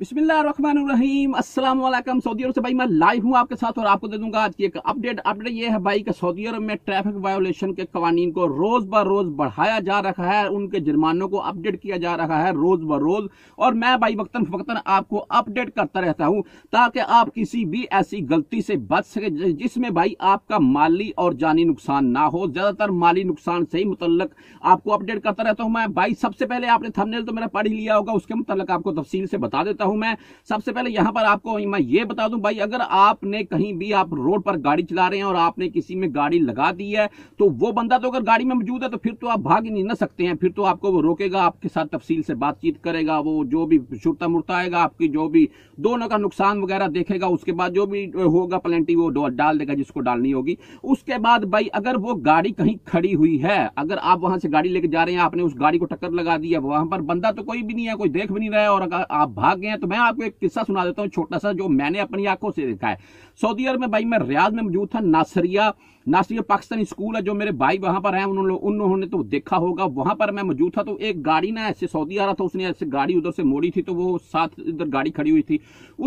بسم اللہ الرحمن الرحیم السلام علیکم سعودی عرب سے بھائی میں لائیو ہوں آپ کے ساتھ اور آپ کو دے دوں گا آج کی ایک اپڈیٹ اپڈیٹ یہ ہے بھائی کہ سعودی عرب میں ٹریفک وائولیشن کے قوانین کو روز بہ روز بڑھایا جا رہا ہے ان کے جرمانوں کو اپڈیٹ کیا جا رہا ہے روز بہ روز اور میں بھائی وقتاً فوقتاً آپ کو اپ ڈیٹ کرتا رہتا ہوں تاکہ آپ کسی بھی ایسی غلطی سے بچ سکے جس میں بھائی آپ کا مالی اور جانی نقصان نہ ہو زیادہ تر مالی نقصان سے ہی متعلق آپ کو اپڈیٹ کرتا رہتا ہوں میں بھائی سب سے پہلے آپ نے تھمنیل تو میرا پڑھ ہی لیا ہوگا اس کے متعلق آپ کو تفصیل سے بتا دیتا ہوں ہوں میں سب سے پہلے یہاں پر آپ کو میں یہ بتا دوں بھائی اگر آپ نے کہیں بھی آپ روڈ پر گاڑی چلا رہے ہیں اور آپ نے کسی میں گاڑی لگا دی ہے تو وہ بندہ تو اگر گاڑی میں موجود ہے تو پھر تو آپ بھاگ ہی نہیں نہ سکتے ہیں پھر تو آپ کو وہ روکے گا آپ کے ساتھ تفصیل سے بات چیت کرے گا وہ جو بھی شرطہ مرتا آئے گا آپ کی جو بھی دونوں کا نقصان وغیرہ دیکھے گا اس کے بعد جو بھی ہوگا پلینٹی وہ ڈال دے گا جس کو ڈالنی ہوگی اس کے بعد بھائی اگر وہ گاڑی کہیں کھڑی ہوئی ہے اگر آپ وہاں سے گاڑی لے کے جا رہے ہیں آپ نے اس گاڑی کو ٹکر لگا دی ہے وہاں پر بندہ تو کوئی بھی نہیں ہے کوئی دیکھ بھی نہیں رہا ہے اور اگر آپ بھاگ گئے ہیں تو میں آپ کو ایک قصہ سنا دیتا ہوں چھوٹا سا جو میں نے اپنی آنکھوں سے دیکھا ہے سعودی عرب میں بھائی میں ریاض میں موجود تھا ناصریہ ناصریہ پاکستانی اسکول ہے جو میرے بھائی وہاں پر ہیں انہوں نے تو دیکھا ہوگا وہاں پر میں موجود تھا تو ایک گاڑی نا ایسے سعودی آ رہا تھا اس نے ایسے گاڑی ادھر سے موڑی تھی تو وہ ساتھ ادھر گاڑی کھڑی ہوئی تھی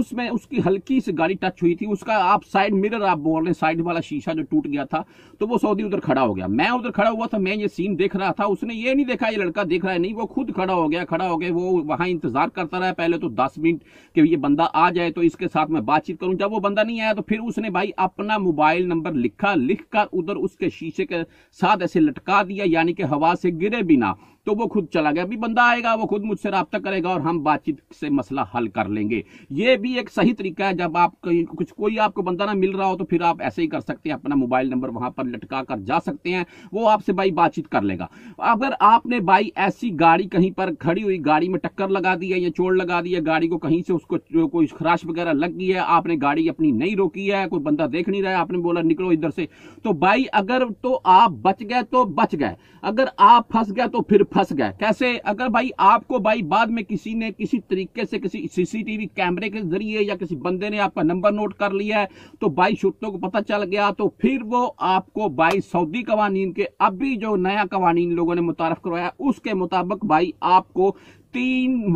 اس میں اس کی ہلکی سے گاڑی ٹچ ہوئی تھی اس کا آپ سائڈ مرر آپ بول رہے ہیں سائڈ والا شیشہ جو ٹوٹ گیا تھا تو وہ سعودی ادھر کھڑا ہو گیا میں ادھر کھڑا ہوا تھا میں یہ سین دیکھ رہا تھا اس نے یہ نہیں دیکھا یہ لڑکا دیکھ رہا ہے نہیں وہ خود کھڑا ہو گیا کھڑا ہو گیا وہ وہاں انتظار کرتا رہا پہلے تو دس منٹ کہ یہ بندہ آ جائے تو اس کے ساتھ میں بات چیت کروں جب وہ بندہ نہیں آیا تو پھر اس نے بھائی اپنا موبائل نمبر لکھا لکھ کر ادھر اس کے شیشے کے ساتھ ایسے لٹکا دیا یعنی کہ ہوا سے گرے بھی نہ تو وہ خود چلا گیا ابھی بندہ آئے گا وہ خود مجھ سے رابطہ کرے گا اور ہم بات چیت سے مسئلہ حل کر لیں گے یہ بھی ایک صحیح طریقہ ہے جب آپ کچھ کوئی آپ کو بندہ نہ مل رہا ہو تو پھر آپ ایسے ہی کر سکتے ہیں اپنا موبائل نمبر وہاں پر لٹکا کر جا سکتے ہیں وہ آپ سے بھائی بات چیت کر لے گا اگر آپ نے بھائی ایسی گاڑی کہیں پر کھڑی ہوئی گاڑی میں ٹکر لگا دیا یا چوڑ لگا دیا گاڑی کو کہیں سے اس کو کوئی خراش وغیرہ لگ گیا ہے آپ نے گاڑی اپنی نہیں روکی ہے کوئی بندہ دیکھ نہیں رہا ہے آپ نے بولا نکلو ادھر سے تو بھائی اگر تو آپ بچ گئے تو بچ گئے اگر آپ پھنس گئے تو پھر پھنس گئے کیسے اگر بھائی آپ کو بھائی بعد میں کسی نے کسی طریقے سے کسی سی سی ٹی وی کیمرے کے ذریعے یا کسی بندے نے آپ کا نمبر نوٹ کر لیا ہے تو بھائی شرطوں کو پتہ چل گیا تو پھر وہ آپ کو بھائی سعودی قوانین کے ابھی جو نیا قوانین لوگوں نے متعارف کروایا اس کے مطابق بھائی آپ کو تین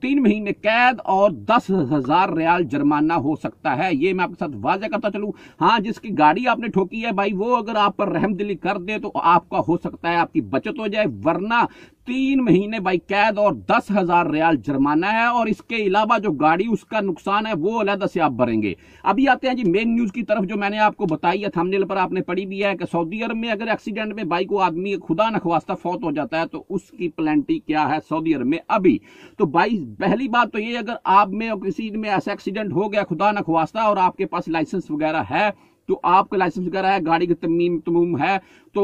تین مہینے قید اور دس ہزار ریال جرمانہ ہو سکتا ہے یہ میں آپ کے ساتھ واضح کرتا چلوں ہاں جس کی گاڑی آپ نے ٹھوکی ہے بھائی وہ اگر آپ پر رحم دلی کر دے تو آپ کا ہو سکتا ہے آپ کی بچت ہو جائے ورنہ تین مہینے قید اور دس ہزار ریال جرمانہ ہے اور اس کے علاوہ جو گاڑی اس کا نقصان ہے وہ علیحدہ سے آپ بھریں گے ابھی آتے ہیں جی مین نیوز کی طرف جو میں نے آپ آپ کو بتائی ہے پر نے پڑھی بھی ہے کہ سعودی عرب میں اگر ایکسیڈنٹ میں بائی کو آدمی خدا نخواستہ فوت ہو جاتا ہے تو اس کی پلانٹی کیا ہے سعودی عرب میں ابھی تو بائی پہلی بات تو یہ اگر آپ میں کسی میں ایسا ایکسیڈنٹ ہو گیا خدا نخواستہ اور آپ کے پاس لائسنس وغیرہ ہے تو آپ کا لائسنس وغیرہ ہے گاڑی کی ترمیم تموم ہے تو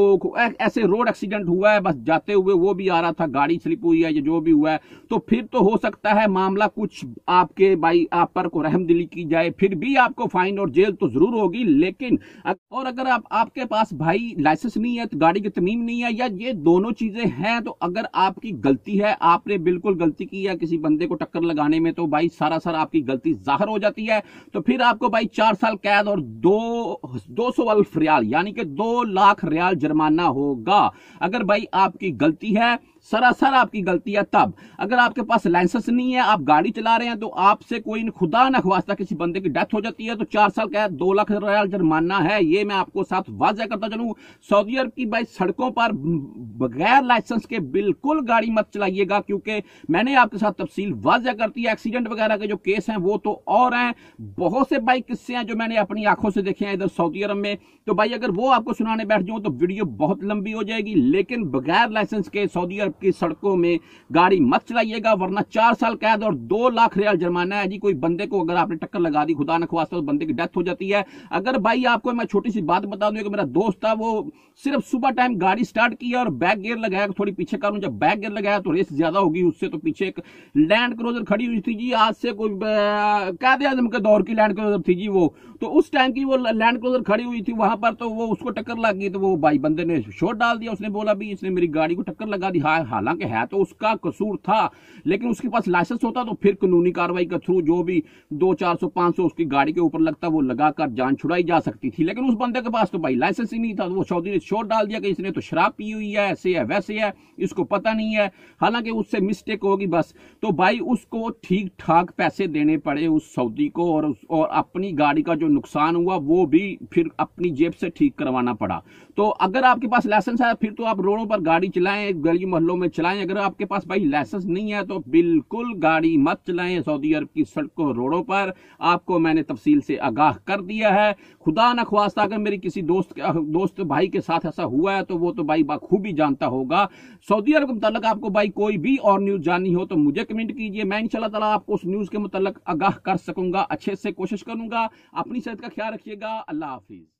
ایسے روڈ ایکسیڈنٹ ہوا ہے بس جاتے ہوئے وہ بھی آ رہا تھا گاڑی سلپ ہوئی ہے یا جو بھی ہوا ہے تو پھر تو ہو سکتا ہے معاملہ کچھ آپ کے بھائی آپ آپ پر کو کو رحم دلی کی جائے پھر بھی فائن اور جیل تو ضرور ہوگی لیکن اور اگر آپ کے پاس بھائی لائسنس نہیں ہے تو گاڑی کی تمیم نہیں ہے یا یہ دونوں چیزیں ہیں تو اگر آپ کی غلطی ہے آپ نے بالکل غلطی کی ہے کسی بندے کو ٹکر لگانے میں تو بھائی سارا سارا آپ کی غلطی ظاہر ہو جاتی ہے تو پھر آپ کو بھائی چار سال قید اور دو دو سو الف ریال یعنی کہ دو لاکھ ریال جرمانہ ہوگا اگر بھائی آپ کی گلتی ہے سراسر آپ کی گلتی ہے تب اگر آپ کے پاس لائنسنس نہیں ہے آپ گاڑی چلا رہے ہیں تو آپ سے کوئی خدا نہ خواستہ کسی بندے کی ڈیتھ ہو جاتی ہے تو چار سال کا ہے دو لاکھ ریال جرمانہ ہے یہ میں آپ کو ساتھ واضح کرتا چلوں سعودی عرب کی بھائی سڑکوں پر بغیر لائسنس کے بالکل گاڑی مت چلائیے گا کیونکہ میں نے آپ کے ساتھ تفصیل واضح کرتی ہے ایکسیڈنٹ وغیرہ کے جو کیس ہیں وہ تو اور ہیں بہت سے بھائی قصے ہیں جو میں نے اپنی آنکھوں سے دیکھے ہیں ادھر سعودی عرب میں تو بھائی اگر وہ آپ کو سنانے بیٹھ جاؤں تو ویڈیو بہت لمبی ہو جائے گی لیکن بغیر لائسنس کے سعودی عرب کی سڑکوں میں گاڑی مت چلائیے گا ورنہ چار سال قید اور دو لاکھ ریال جرمانہ ہے جی کوئی بندے کو اگر آپ نے ٹکر لگا دی خدا نہ خواستہ تو بندے کی ڈیتھ ہو جاتی ہے اگر بھائی آپ کو میں چھوٹی سی بات بتا دوں کہ میرا دوست تھا وہ صرف صبح ٹائم گاڑی سٹارٹ کی اور بیک گیئر لگایا تھوڑی پیچھے کروں جب بیک گیئر لگایا تو ریس زیادہ ہوگی اس سے تو پیچھے ایک لینڈ کروزر کھڑی ہوئی تھی جی آج سے کوئی قید اعظم کے دور کی لینڈ کروزر تھی جی وہ تو اس ٹائم کی وہ لینڈ لینڈ کروزر کھڑی ہوئی تھی وہاں پر تو وہ اس کو ٹکر لگ گئی تو وہ بھائی بندے نے شور ڈال دیا اس نے بولا بھی اس نے میری گاڑی کو ٹکر لگا دی ہاں حالانکہ ہے تو اس کا قصور تھا لیکن اس کے پاس لائسنس ہوتا تو پھر قانونی کاروائی کا تھرو جو بھی دو چار سو پانچ سو اس کی گاڑی کے اوپر لگتا وہ لگا کر جان چھڑائی جا سکتی تھی لیکن اس بندے کے پاس تو بھائی لائسنس ہی نہیں تھا وہ چودھری نے شور ڈال دیا کہ اس نے تو شراب پی ہوئی ہے ایسے ہے ویسے ہے اس کو پتہ نہیں ہے حالانکہ اس سے مسٹیک ہوگی بس تو بھائی اس کو ٹھیک ٹھاک پیسے دینے پڑے اس سعودی کو اور, اور اپنی گاڑی کا جو نقصان ہوا وہ بھی بھی پھر اپنی جیب سے ٹھیک کروانا پڑا تو اگر آپ کے پاس لائسنس ہے پھر تو آپ روڈوں پر گاڑی چلائیں گلی محلوں میں چلائیں اگر آپ کے پاس بھائی لائسنس نہیں ہے تو بالکل گاڑی مت چلائیں سعودی عرب کی سڑکوں روڈوں پر آپ کو میں نے تفصیل سے آگاہ کر دیا ہے خدا نہ خواستہ اگر میری کسی دوست دوست بھائی کے ساتھ ایسا ہوا ہے تو وہ تو بھائی بخوبی جانتا ہوگا سعودی عرب کے متعلق آپ کو بھائی کوئی بھی اور نیوز جاننی ہو تو مجھے کمنٹ کیجئے میں انشاءاللہ تعالیٰ آپ کو اس نیوز کے متعلق آگاہ کر سکوں گا اچھے سے کوشش کروں گا اپنی صحت کا خیال رکھیے گا Allah Hafiz.